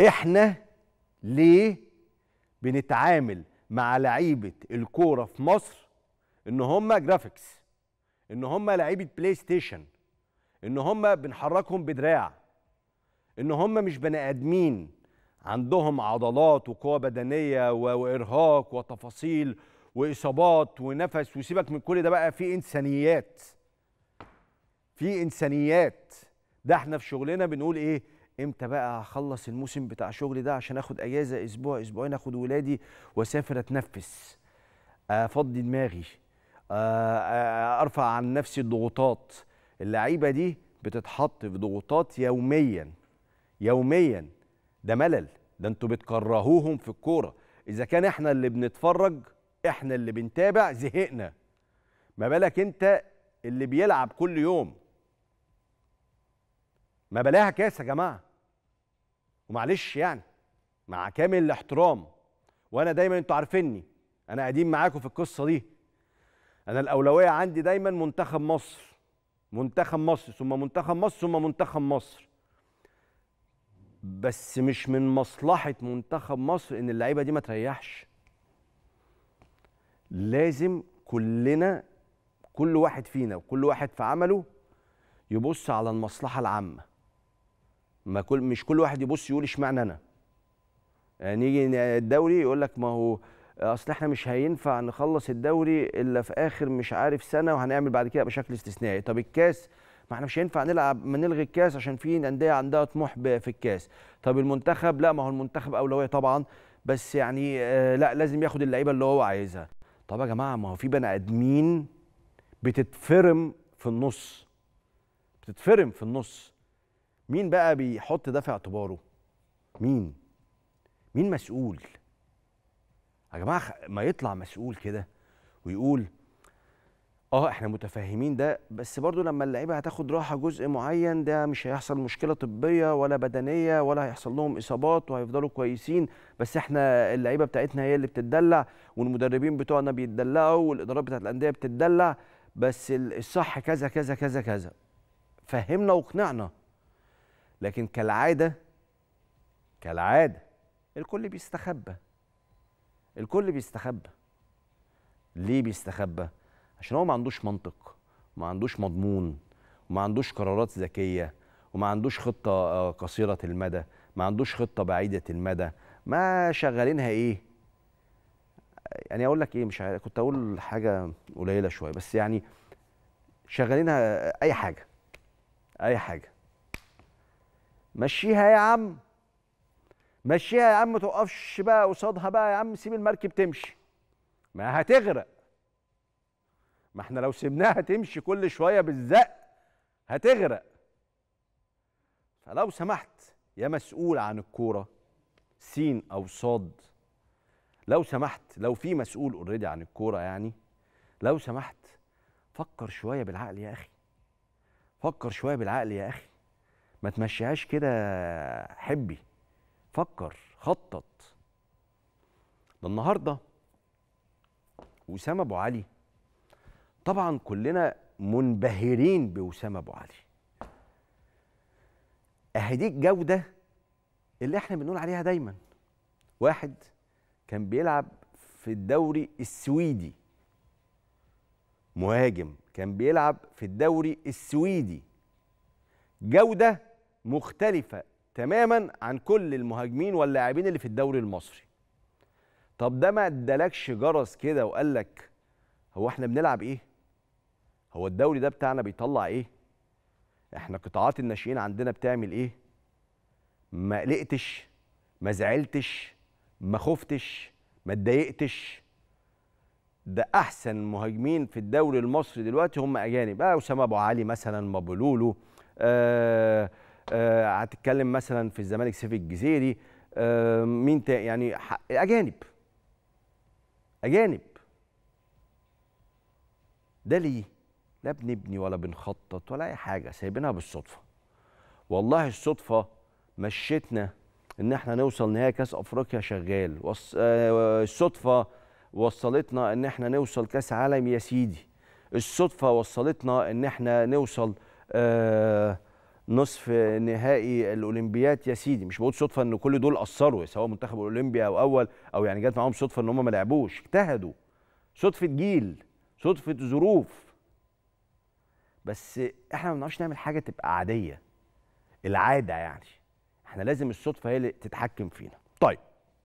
احنا ليه بنتعامل مع لعيبه الكوره في مصر ان هم جرافيكس ان هم لعيبه بلاي ستيشن ان هم بنحركهم بدراع ان هم مش بني ادمين عندهم عضلات وقوه بدنيه وارهاق وتفاصيل واصابات ونفس وسيبك من كل ده بقى في انسانيات في انسانيات ده احنا في شغلنا بنقول ايه امتى بقى هخلص الموسم بتاع شغلي ده عشان اخد اجازه اسبوع اسبوعين اخد ولادي واسافر اتنفس افضي دماغي آه، آه، ارفع عن نفسي الضغوطات اللعيبه دي بتتحط في ضغوطات يوميا يوميا ده ملل ده انتوا بتكرهوهم في الكوره اذا كان احنا اللي بنتفرج احنا اللي بنتابع زهقنا ما بالك انت اللي بيلعب كل يوم ما بلاها كاس يا جماعه ومعلش يعني مع كامل الاحترام وانا دايما انتوا عارفيني انا قديم معاكم في القصه دي انا الاولويه عندي دايما منتخب مصر منتخب مصر ثم منتخب مصر ثم منتخب مصر بس مش من مصلحه منتخب مصر ان اللعيبه دي ما تريحش لازم كلنا كل واحد فينا وكل واحد في عمله يبص على المصلحه العامه ما كل مش كل واحد يبص يقول اشمعنى انا يعني نيجي يعني الدوري يقول لك ما هو اصل احنا مش هينفع نخلص الدوري الا في اخر مش عارف سنه وهنعمل بعد كده بشكل استثنائي طب الكاس ما احنا مش هينفع نلعب ما نلغي الكاس عشان في انديه عندها طموح في الكاس طب المنتخب لا ما هو المنتخب اولويه طبعا بس يعني آه، لا لازم ياخد اللعيبه اللي هو عايزها طب يا جماعه ما هو في بني ادمين بتتفرم في النص بتتفرم في النص مين بقى بيحط ده في اعتباره مين مين مسؤول يا جماعه ما يطلع مسؤول كده ويقول اه احنا متفاهمين ده بس برضو لما اللعيبه هتاخد راحه جزء معين ده مش هيحصل مشكله طبيه ولا بدنيه ولا هيحصل لهم اصابات وهيفضلوا كويسين بس احنا اللعيبه بتاعتنا هي اللي بتتدلع والمدربين بتوعنا بيتدلعوا والادارات بتاعت الانديه بتتدلع بس الصح كذا كذا كذا كذا فهمنا واقنعنا لكن كالعاده كالعاده الكل بيستخبى الكل بيستخبى ليه بيستخبى عشان هو ما عندوش منطق ما عندوش مضمون وما عندوش قرارات ذكيه وما عندوش خطه آه، قصيره المدى ما عندوش خطه بعيده المدى ما شغالينها ايه يعني اقول لك ايه مش عارف كنت اقول حاجه قليله شويه بس يعني شغالينها اي حاجه اي حاجه مشيها يا عم مشيها يا عم ما بقى قصادها بقى يا عم سيب المركب تمشي ما هتغرق ما احنا لو سيبناها تمشي كل شويه بالزق هتغرق فلو سمحت يا مسؤول عن الكوره سين او صاد لو سمحت لو في مسؤول اوريدي عن الكوره يعني لو سمحت فكر شويه بالعقل يا اخي فكر شويه بالعقل يا اخي ما تمشيهاش كده حبي فكر خطط ده النهارده وسام ابو علي طبعا كلنا منبهرين بوسام ابو علي اهديك جوده اللي احنا بنقول عليها دايما واحد كان بيلعب في الدوري السويدي مهاجم كان بيلعب في الدوري السويدي جودة مختلفة تماما عن كل المهاجمين واللاعبين اللي في الدوري المصري طب ده ما ادالكش جرس كده وقال لك هو احنا بنلعب ايه هو الدوري ده بتاعنا بيطلع ايه احنا قطاعات الناشئين عندنا بتعمل ايه ما قلقتش ما زعلتش ما خفتش ما اتضايقتش ده احسن مهاجمين في الدوري المصري دلوقتي هم اجانب بقى آه، اسامه ابو علي مثلا مابولولو آه، آه، هتتكلم مثلا في الزمالك سيف الجزيري آه، مين تاني يعني اجانب اجانب ده ليه لا بنبني ولا بنخطط ولا اي حاجه سايبينها بالصدفه والله الصدفه مشيتنا ان احنا نوصل نهائي كاس افريقيا شغال وص... آه... الصدفه وصلتنا ان احنا نوصل كاس عالم يا سيدي الصدفه وصلتنا ان احنا نوصل آه، نصف نهائي الاولمبيات يا سيدي مش بقول صدفه ان كل دول قصروا سواء منتخب الاولمبيا او اول او يعني جت معاهم صدفه ان هم ما لعبوش اجتهدوا صدفه جيل صدفه ظروف بس احنا ما بنعرفش نعمل حاجه تبقى عاديه العاده يعني احنا لازم الصدفه هي اللي تتحكم فينا طيب